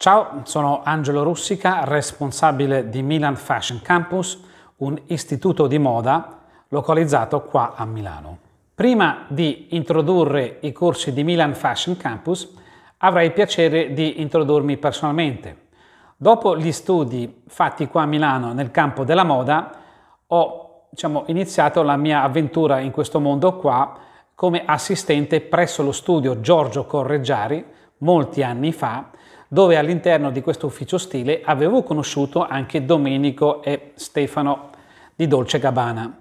Ciao, sono Angelo Russica, responsabile di Milan Fashion Campus, un istituto di moda localizzato qua a Milano. Prima di introdurre i corsi di Milan Fashion Campus, avrei il piacere di introdurmi personalmente. Dopo gli studi fatti qua a Milano nel campo della moda, ho diciamo, iniziato la mia avventura in questo mondo qua come assistente presso lo studio Giorgio Correggiari, molti anni fa, dove all'interno di questo ufficio stile avevo conosciuto anche Domenico e Stefano di Dolce Gabbana.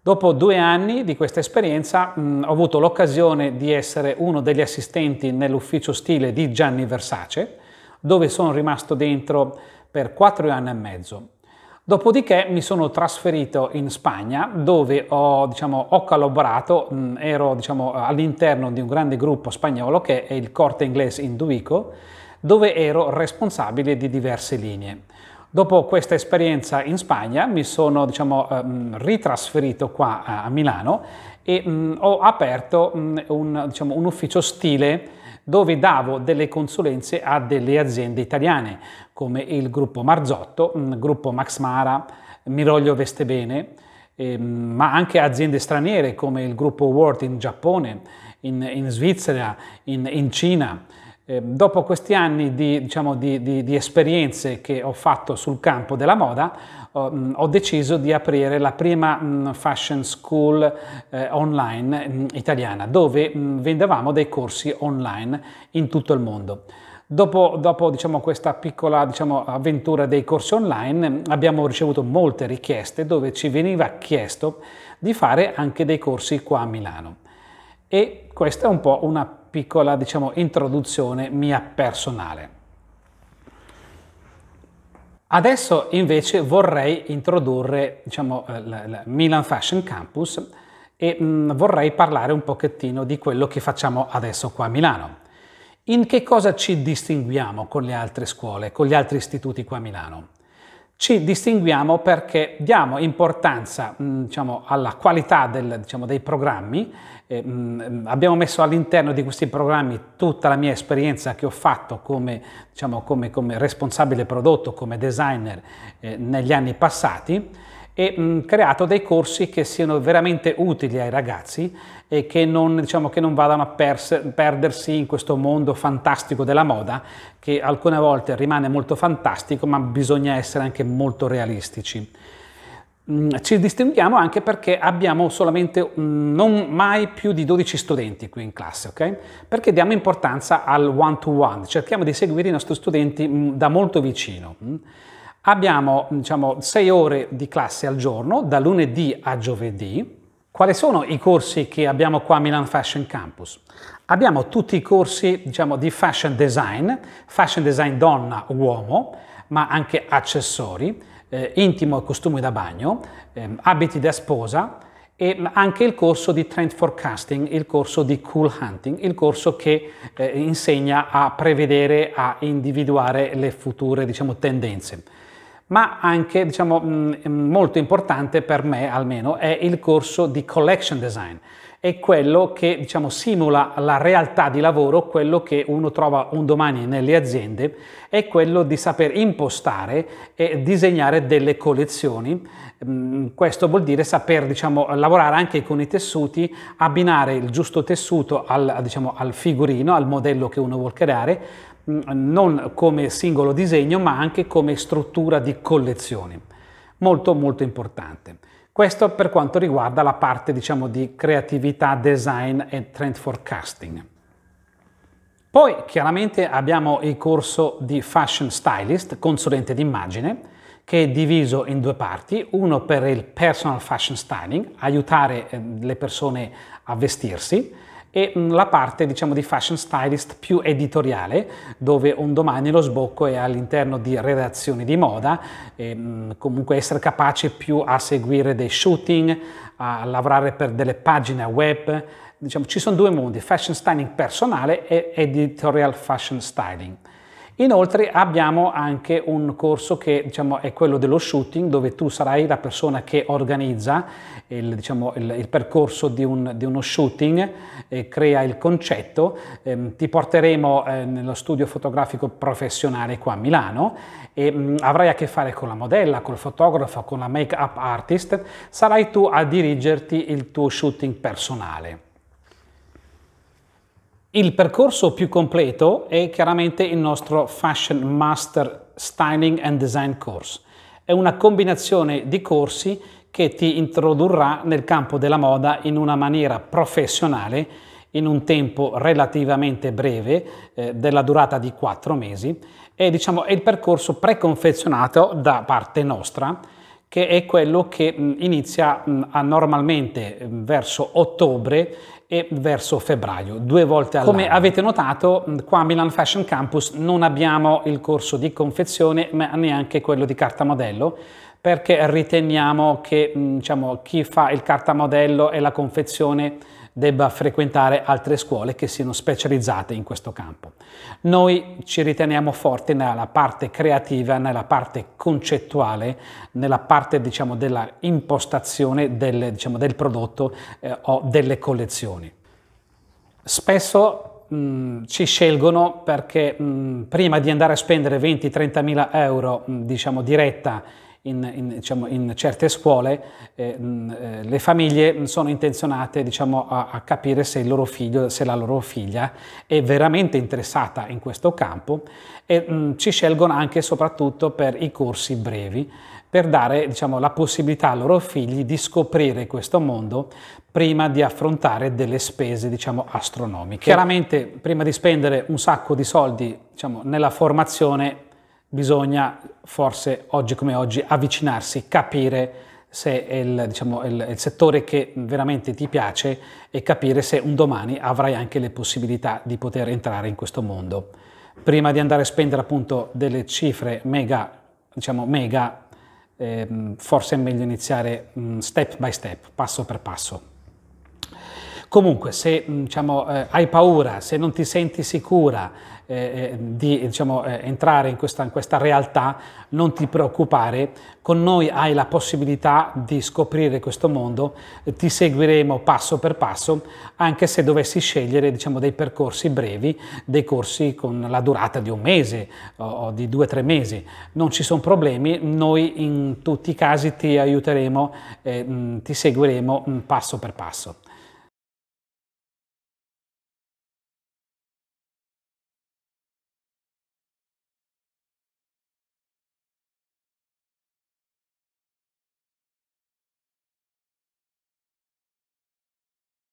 Dopo due anni di questa esperienza mh, mm, ho avuto l'occasione di essere uno degli assistenti nell'ufficio stile di Gianni Versace, dove sono rimasto dentro per quattro anni e mezzo. Dopodiché mi sono trasferito in Spagna dove ho, diciamo, ho collaborato, mh, mm, ero diciamo, all'interno di un grande gruppo spagnolo che è il Corte Inglese Induico, dove ero responsabile di diverse linee. Dopo questa esperienza in Spagna mi sono diciamo, ehm, ritrasferito qua a Milano e mh, mm, ho aperto mh, mm, un, diciamo, un, ufficio stile dove davo delle consulenze a delle aziende italiane come il gruppo Marzotto, il mm, gruppo Max Mara, Miroglio Vestebene, eh, ma anche aziende straniere come il gruppo Word in Giappone, in, in Svizzera, in, in Cina, Ehm, dopo questi anni di, diciamo, di, di, di, esperienze che ho fatto sul campo della moda, ho, mm, deciso di aprire la prima mm, fashion school eh, online mm, italiana, dove vendevamo dei corsi online in tutto il mondo. Dopo, dopo diciamo, questa piccola diciamo, avventura dei corsi online abbiamo ricevuto molte richieste dove ci veniva chiesto di fare anche dei corsi qua a Milano. E questa è un po' una piccola diciamo, introduzione mia personale. Adesso invece vorrei introdurre diciamo, il eh, Milan Fashion Campus e mh, mm, vorrei parlare un pochettino di quello che facciamo adesso qua a Milano. In che cosa ci distinguiamo con le altre scuole, con gli altri istituti qua a Milano? Ci distinguiamo perché diamo importanza mm, diciamo, alla qualità del, diciamo, dei programmi, eh, mm, mm, abbiamo messo all'interno di questi programmi tutta la mia esperienza che ho fatto come, diciamo, come, come responsabile prodotto, come designer eh, negli anni passati e mh, creato dei corsi che siano veramente utili ai ragazzi e che non, diciamo, che non vadano a perdersi in questo mondo fantastico della moda che alcune volte rimane molto fantastico ma bisogna essere anche molto realistici. ci distinguiamo anche perché abbiamo solamente non mai più di 12 studenti qui in classe, ok? Perché diamo importanza al one to -one. cerchiamo di seguire i nostri studenti da molto vicino. Abbiamo diciamo, sei ore di classe al giorno, da lunedì a giovedì. Quali sono i corsi che abbiamo qua a Milan Fashion Campus? Abbiamo tutti i corsi diciamo, di fashion design, fashion design donna-uomo, ma anche accessori, eh, intimo e costumi da bagno, eh, abiti da sposa e anche il corso di trend forecasting, il corso di cool hunting, il corso che eh, insegna a prevedere, a individuare le future diciamo, tendenze ma anche diciamo, mm, mm, molto importante per me almeno è il corso di collection design è quello che diciamo, simula la realtà di lavoro, quello che uno trova un domani nelle aziende, è quello di saper impostare e disegnare delle collezioni. Mm, questo vuol dire saper diciamo, lavorare anche con i tessuti, abbinare il giusto tessuto al, diciamo, al figurino, al modello che uno vuol creare, Mm, non come singolo disegno ma anche come struttura di collezione. Molto molto importante. Questo per quanto riguarda la parte diciamo di creatività, design e trend forecasting. Poi chiaramente abbiamo il corso di Fashion Stylist, consulente d'immagine, che è diviso in due parti, uno per il personal fashion styling, aiutare eh, le persone a vestirsi, e mm, la parte diciamo di fashion stylist più editoriale dove un domani lo sbocco è all'interno di redazioni di moda e, mm, comunque essere capace più a seguire dei shooting a lavorare per delle pagine web diciamo ci sono due mondi fashion styling personale e editorial fashion styling Inoltre abbiamo anche un corso che diciamo, è quello dello shooting, dove tu sarai la persona che organizza il, diciamo, il, il percorso di, un, di, uno shooting, eh, crea il concetto, eh, ti porteremo eh, nello studio fotografico professionale qua a Milano e mh, mm, avrai a che fare con la modella, col fotografo, con la make-up artist, sarai tu a dirigerti il tuo shooting personale. Il percorso più completo è chiaramente il nostro Fashion Master Styling and Design Course. È una combinazione di corsi che ti introdurrà nel campo della moda in una maniera professionale in un tempo relativamente breve, eh, della durata di 4 mesi, e diciamo è il percorso preconfezionato da parte nostra che è quello che inizia normalmente verso ottobre e verso febbraio, due volte all'anno. Come avete notato, qua a Milan Fashion Campus non abbiamo il corso di confezione, ma neanche quello di carta modello, perché riteniamo che diciamo, chi fa il carta modello e la confezione debba frequentare altre scuole che siano specializzate in questo campo. Noi ci riteniamo forti nella parte creativa, nella parte concettuale, nella parte diciamo, della impostazione del, diciamo, del prodotto eh, o delle collezioni. Spesso Mh, ci scelgono perché mh, prima di andare a spendere 20-30 mila euro mh, diciamo diretta in, in, diciamo, in certe scuole eh, mh, eh, le famiglie sono intenzionate diciamo, a, a, capire se il loro figlio, se la loro figlia è veramente interessata in questo campo e mh, ci scelgono anche e soprattutto per i corsi brevi per dare diciamo, la possibilità ai loro figli di scoprire questo mondo prima di affrontare delle spese diciamo, astronomiche. Chiaramente prima di spendere un sacco di soldi diciamo, nella formazione bisogna forse oggi come oggi avvicinarsi, capire se è il, diciamo, il, il, settore che veramente ti piace e capire se un domani avrai anche le possibilità di poter entrare in questo mondo. Prima di andare a spendere appunto delle cifre mega, diciamo mega, eh, forse è meglio iniziare mm, step by step, passo per passo. Comunque, se mm, diciamo, eh, hai paura, se non ti senti sicura eh, eh, di diciamo, eh, entrare in questa, in questa, realtà, non ti preoccupare, con noi hai la possibilità di scoprire questo mondo, ti seguiremo passo per passo, anche se dovessi scegliere diciamo, dei percorsi brevi, dei corsi con la durata di un mese o, o di due o tre mesi. Non ci sono problemi, noi in tutti i casi ti aiuteremo, mm, ti seguiremo mm, passo per passo.